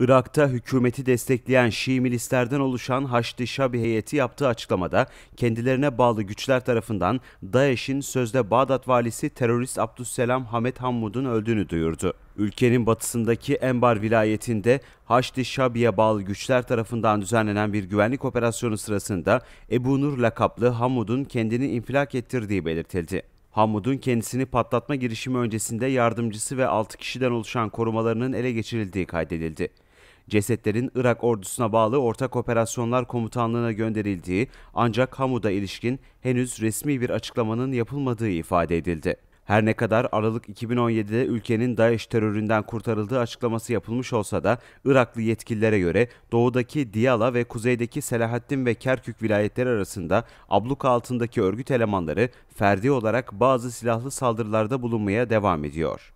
Irak'ta hükümeti destekleyen Şii milislerden oluşan Haçlı Şabi heyeti yaptığı açıklamada kendilerine bağlı güçler tarafından DAEŞ'in sözde Bağdat valisi terörist Abdüsselam Hamed Hammud'un öldüğünü duyurdu. Ülkenin batısındaki Enbar vilayetinde Haçlı Şabi'ye bağlı güçler tarafından düzenlenen bir güvenlik operasyonu sırasında Ebu Nur lakaplı Hammud'un kendini infilak ettirdiği belirtildi. Hamud'un kendisini patlatma girişimi öncesinde yardımcısı ve 6 kişiden oluşan korumalarının ele geçirildiği kaydedildi. Cesetlerin Irak ordusuna bağlı Ortak Operasyonlar Komutanlığı'na gönderildiği ancak Hamu'da ilişkin henüz resmi bir açıklamanın yapılmadığı ifade edildi. Her ne kadar Aralık 2017'de ülkenin DAEŞ teröründen kurtarıldığı açıklaması yapılmış olsa da Iraklı yetkililere göre doğudaki Diyala ve kuzeydeki Selahattin ve Kerkük vilayetleri arasında abluka altındaki örgüt elemanları ferdi olarak bazı silahlı saldırılarda bulunmaya devam ediyor.